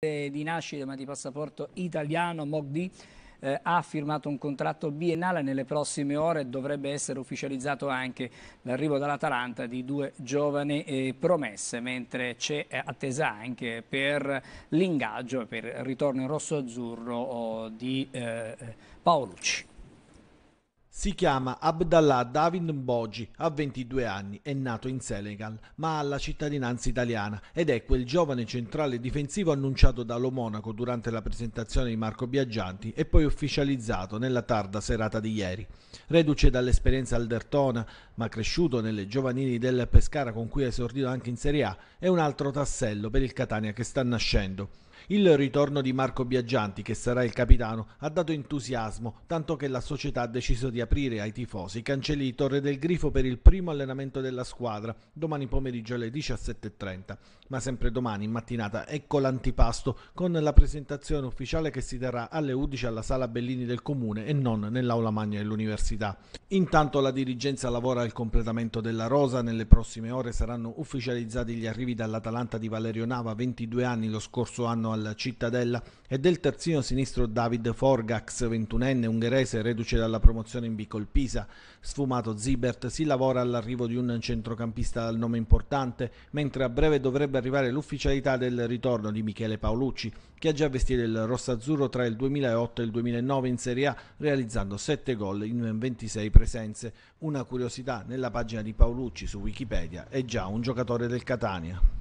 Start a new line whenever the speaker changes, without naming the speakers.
di nascita ma di passaporto italiano Mogdi eh, ha firmato un contratto biennale nelle prossime ore dovrebbe essere ufficializzato anche l'arrivo dall'Atalanta di due giovani eh, promesse mentre c'è attesa anche per l'ingaggio per il ritorno in rosso-azzurro oh, di eh, Paolucci
si chiama Abdallah David Mbogi, ha 22 anni, è nato in Senegal, ma ha la cittadinanza italiana ed è quel giovane centrale difensivo annunciato dallo Monaco durante la presentazione di Marco Biaggianti e poi ufficializzato nella tarda serata di ieri. Reduce dall'esperienza albertona, ma cresciuto nelle giovanili del Pescara con cui ha esordito anche in Serie A, è un altro tassello per il Catania che sta nascendo. Il ritorno di Marco Biaggianti, che sarà il capitano, ha dato entusiasmo, tanto che la società ha deciso di aprire ai tifosi i cancelli di Torre del Grifo per il primo allenamento della squadra, domani pomeriggio alle 17.30. Ma sempre domani, in mattinata, ecco l'antipasto, con la presentazione ufficiale che si terrà alle 11 alla Sala Bellini del Comune e non nell'Aula Magna dell'Università. Intanto la dirigenza lavora al completamento della rosa, nelle prossime ore saranno ufficializzati gli arrivi dall'Atalanta di Valerio Nava, 22 anni lo scorso anno al Cittadella e del terzino sinistro David Forgax, 21enne ungherese reduce dalla promozione in Bicol Pisa. Sfumato Zibert si lavora all'arrivo di un centrocampista dal nome importante, mentre a breve dovrebbe arrivare l'ufficialità del ritorno di Michele Paolucci, che ha già vestito il rossazzurro tra il 2008 e il 2009 in Serie A, realizzando 7 gol in 26 presenze. Una curiosità, nella pagina di Paolucci su Wikipedia è già un giocatore del Catania.